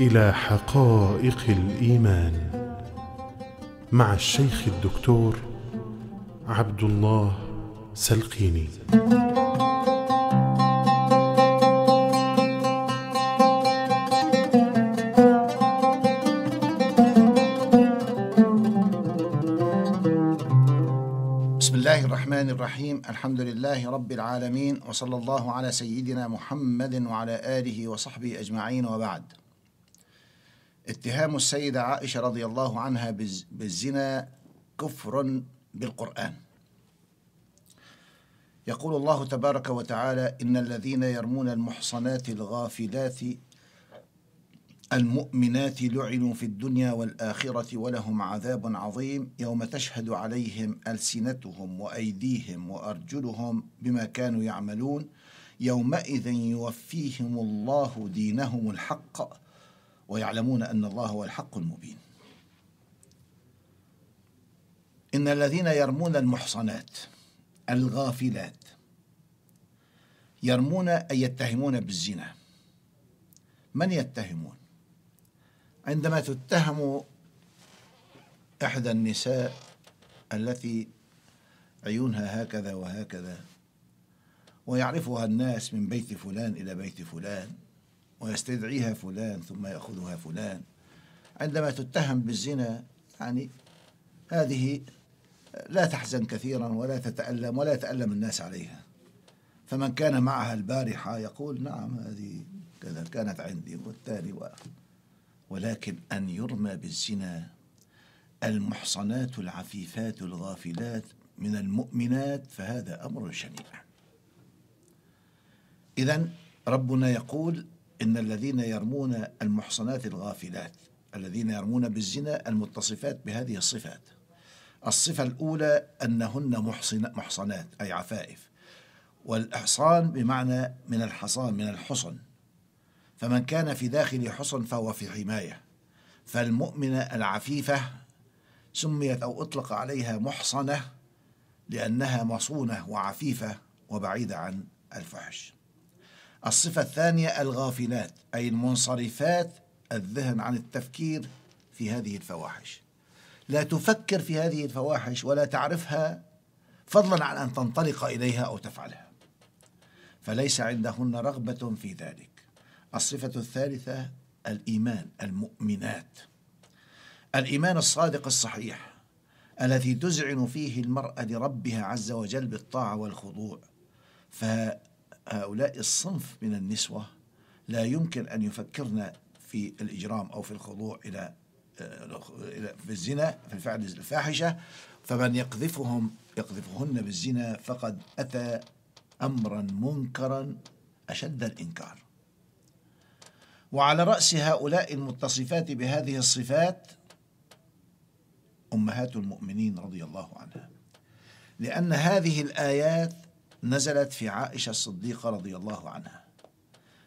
الى حقائق الايمان مع الشيخ الدكتور عبد الله سلقيني بسم الله الرحمن الرحيم الحمد لله رب العالمين وصلى الله على سيدنا محمد وعلى آله وصحبه أجمعين وبعد اتهام السيدة عائشة رضي الله عنها بالزنا كفر بالقرآن يقول الله تبارك وتعالى إن الذين يرمون المحصنات الغافلات المؤمنات لعنوا في الدنيا والآخرة ولهم عذاب عظيم يوم تشهد عليهم ألسنتهم وأيديهم وأرجلهم بما كانوا يعملون يومئذ يوفيهم الله دينهم الحق ويعلمون أن الله هو الحق المبين إن الذين يرمون المحصنات الغافلات يرمون أي يتهمون بالزنا من يتهمون عندما تتهم إحدى النساء التي عيونها هكذا وهكذا ويعرفها الناس من بيت فلان إلى بيت فلان ويستدعيها فلان ثم يأخذها فلان عندما تتهم بالزنا يعني هذه لا تحزن كثيرا ولا تتألم ولا يتألم الناس عليها فمن كان معها البارحة يقول نعم هذه كذا كانت عندي والتالي و... ولكن أن يرمى بالزنا المحصنات العفيفات الغافلات من المؤمنات فهذا أمر شنيع إذا ربنا يقول إن الذين يرمون المحصنات الغافلات الذين يرمون بالزنا المتصفات بهذه الصفات الصفة الأولى أنهن محصن محصنات أي عفائف والإحصان بمعنى من الحصان من الحصن فمن كان في داخل حصن فهو في حماية فالمؤمنة العفيفة سميت أو أطلق عليها محصنة لأنها مصونة وعفيفة وبعيدة عن الفحش الصفة الثانية الغافلات أي المنصرفات الذهن عن التفكير في هذه الفواحش لا تفكر في هذه الفواحش ولا تعرفها فضلا عن أن تنطلق إليها أو تفعلها فليس عندهن رغبة في ذلك الصفة الثالثة الإيمان المؤمنات الإيمان الصادق الصحيح الذي تزعن فيه المرأة لربها عز وجل بالطاعة والخضوع هؤلاء الصنف من النسوة لا يمكن أن يفكرن في الإجرام أو في الخضوع إلى في الزنا في الفعل الفاحشة فمن يقذفهم يقذفهن بالزنا فقد أتى أمرا منكرا أشد الإنكار وعلى رأس هؤلاء المتصفات بهذه الصفات أمهات المؤمنين رضي الله عنها لأن هذه الآيات نزلت في عائشة الصديقة رضي الله عنها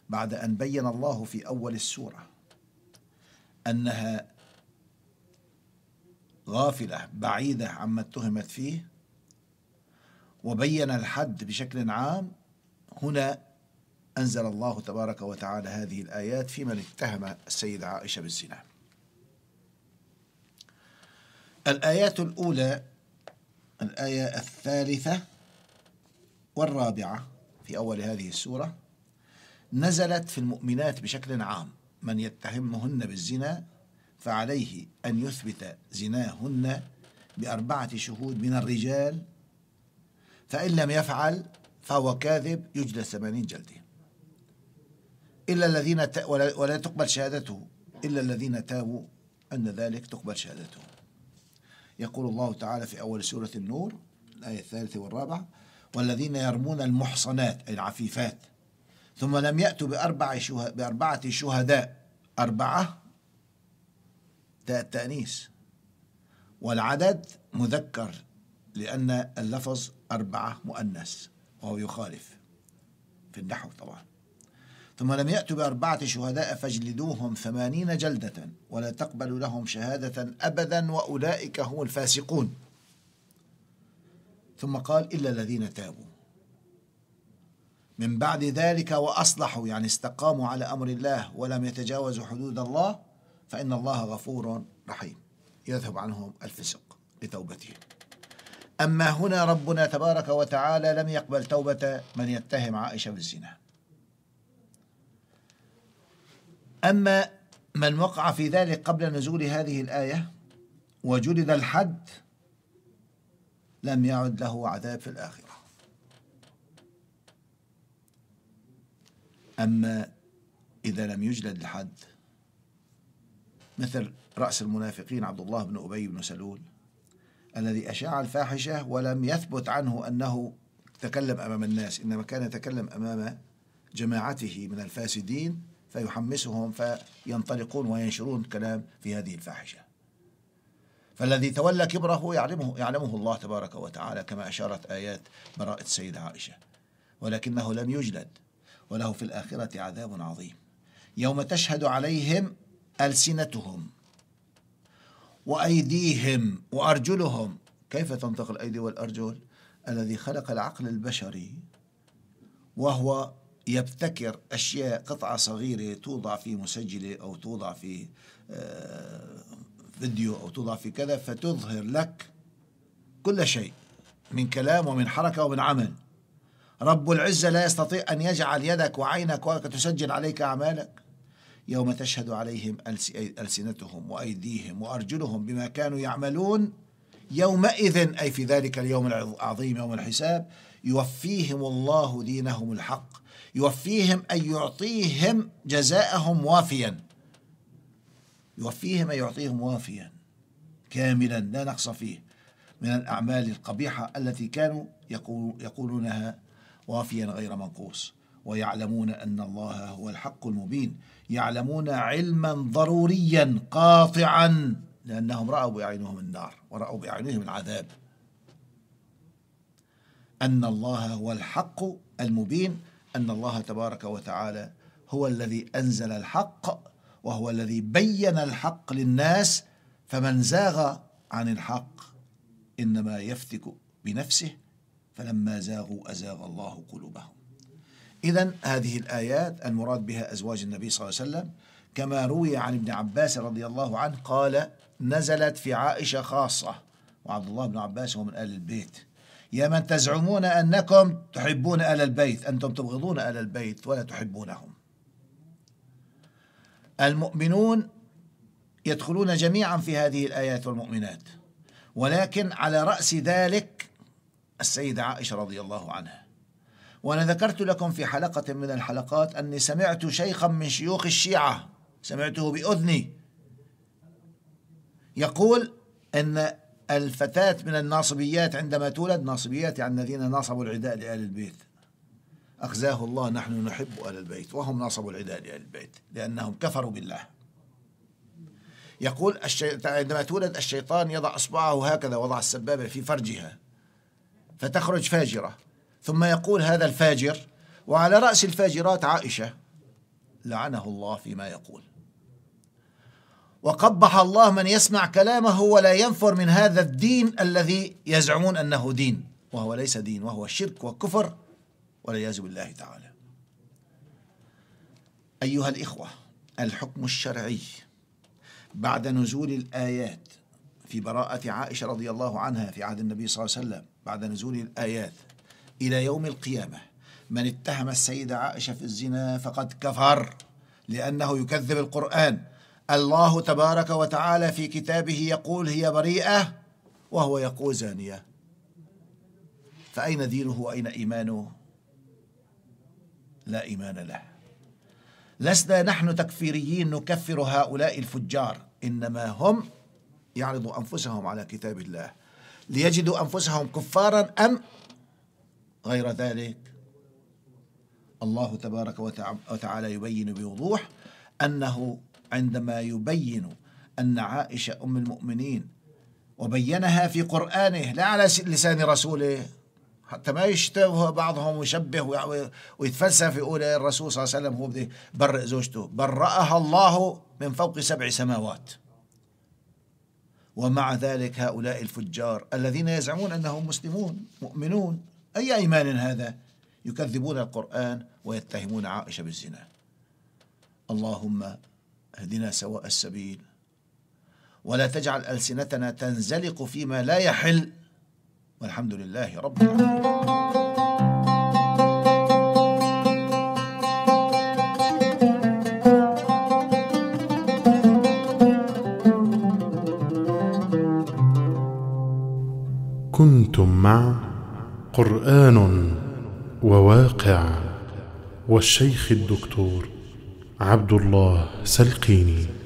بعد أن بين الله في أول السورة أنها غافلة بعيدة عما اتهمت فيه وبين الحد بشكل عام هنا أنزل الله تبارك وتعالى هذه الآيات في من اتهم السيدة عائشة بالزنا الآيات الأولى الآية الثالثة والرابعة في أول هذه السورة نزلت في المؤمنات بشكل عام من يتهمهن بالزنا فعليه أن يثبت زناهن بأربعة شهود من الرجال فإن لم يفعل فهو كاذب يجلد ثمانين جلدة إلا الذين ت... ولا... ولا تقبل شهادته إلا الذين تابوا أن ذلك تقبل شهادته يقول الله تعالى في أول سورة النور الآية الثالثة والرابعة والذين يرمون المحصنات أي العفيفات ثم لم يأتوا بأربع شهداء بأربعة شهداء أربعة تأنيث والعدد مذكر لأن اللفظ أربعة مؤنث وهو يخالف في النحو طبعا ثم لم يأتوا بأربعة شهداء فاجلدوهم ثمانين جلدة ولا تقبلوا لهم شهادة أبدا وأولئك هم الفاسقون ثم قال إلا الذين تابوا من بعد ذلك وأصلحوا يعني استقاموا على أمر الله ولم يتجاوزوا حدود الله فإن الله غفور رحيم يذهب عنهم الفسق لتوبتهم أما هنا ربنا تبارك وتعالى لم يقبل توبة من يتهم عائشة بالزنا أما من وقع في ذلك قبل نزول هذه الآية وجلد الحد لم يعد له عذاب في الآخرة أما إذا لم يجلد لحد مثل رأس المنافقين عبد الله بن أبي بن سلول الذي أشاع الفاحشة ولم يثبت عنه أنه تكلم أمام الناس إنما كان يتكلم أمام جماعته من الفاسدين فيحمسهم فينطلقون وينشرون كلام في هذه الفاحشه فالذي تولى كبره يعلمه يعلمه الله تبارك وتعالى كما اشارت ايات براءة السيدة عائشة ولكنه لم يجلد وله في الاخرة عذاب عظيم يوم تشهد عليهم السنتهم وايديهم وارجلهم كيف تنطق الايدي والارجل الذي خلق العقل البشري وهو يبتكر أشياء قطعة صغيرة توضع في مسجلة أو توضع في آه، فيديو أو توضع في كذا فتظهر لك كل شيء من كلام ومن حركة ومن عمل رب العزة لا يستطيع أن يجعل يدك وعينك وتسجل عليك أعمالك يوم تشهد عليهم ألسنتهم وأيديهم وأرجلهم بما كانوا يعملون يومئذ أي في ذلك اليوم العظيم يوم الحساب يوفيهم الله دينهم الحق يوفيهم أي يعطيهم جزاءهم وافيا يوفيه ما يعطيه موافيا كاملا لا نقص فيه من الأعمال القبيحة التي كانوا يقولونها وافيا غير منقوص ويعلمون أن الله هو الحق المبين يعلمون علما ضروريا قاطعا لأنهم رأوا بأعينهم النار ورأوا بأعينهم العذاب أن الله هو الحق المبين أن الله تبارك وتعالى هو الذي أنزل الحق وهو الذي بين الحق للناس فمن زاغ عن الحق انما يفتك بنفسه فلما زاغوا ازاغ الله قلوبهم. اذا هذه الايات المراد بها ازواج النبي صلى الله عليه وسلم كما روي عن ابن عباس رضي الله عنه قال نزلت في عائشه خاصه وعبد الله بن عباس هو من ال البيت. يا من تزعمون انكم تحبون ال البيت انتم تبغضون ال البيت ولا تحبونهم. المؤمنون يدخلون جميعا في هذه الآيات والمؤمنات ولكن على رأس ذلك السيدة عائشة رضي الله عنها وأنا ذكرت لكم في حلقة من الحلقات أني سمعت شيخا من شيوخ الشيعة سمعته بأذني يقول أن الفتاة من الناصبيات عندما تولد ناصبيات يعني الذين ناصبوا العداء لآل البيت أخزاه الله نحن نحب أهل البيت وهم نصبوا العداء لأهل البيت لأنهم كفروا بالله يقول الشيطان عندما تولد الشيطان يضع إصبعه هكذا وضع السبابة في فرجها فتخرج فاجرة ثم يقول هذا الفاجر وعلى رأس الفاجرات عائشة لعنه الله فيما يقول وقبح الله من يسمع كلامه ولا ينفر من هذا الدين الذي يزعمون أنه دين وهو ليس دين وهو شرك وكفر والعياذ بالله تعالى أيها الإخوة الحكم الشرعي بعد نزول الآيات في براءة عائشة رضي الله عنها في عهد النبي صلى الله عليه وسلم بعد نزول الآيات إلى يوم القيامة من اتهم السيدة عائشة في الزنا فقد كفر لأنه يكذب القرآن الله تبارك وتعالى في كتابه يقول هي بريئة وهو يقول زانية فأين دينه وأين إيمانه لا إيمان له لسنا نحن تكفيريين نكفر هؤلاء الفجار إنما هم يعرضوا أنفسهم على كتاب الله ليجدوا أنفسهم كفارا أم غير ذلك الله تبارك وتعالى يبين بوضوح أنه عندما يبين أن عائشة أم المؤمنين وبينها في قرآنه لا على لسان رسوله حتى ما يشتبه بعضهم ويشبه ويتفلسف يقول إيه، الرسول صلى الله عليه وسلم هو بده يبرئ زوجته برأها الله من فوق سبع سماوات ومع ذلك هؤلاء الفجار الذين يزعمون أنهم مسلمون مؤمنون أي إيمان هذا يكذبون القرآن ويتهمون عائشة بالزنا اللهم اهدنا سواء السبيل ولا تجعل ألسنتنا تنزلق فيما لا يحل والحمد لله رب العالمين كنتم مع قرآن وواقع والشيخ الدكتور عبد الله سلقيني